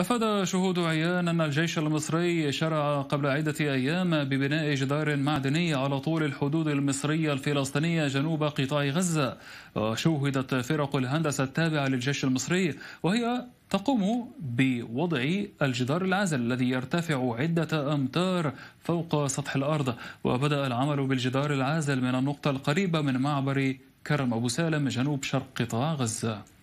أفاد شهود عيان أن الجيش المصري شرع قبل عدة أيام ببناء جدار معدني على طول الحدود المصرية الفلسطينية جنوب قطاع غزة وشوهدت فرق الهندسة التابعة للجيش المصري وهي تقوم بوضع الجدار العازل الذي يرتفع عدة أمتار فوق سطح الأرض وبدأ العمل بالجدار العازل من النقطة القريبة من معبر كرم أبو سالم جنوب شرق قطاع غزة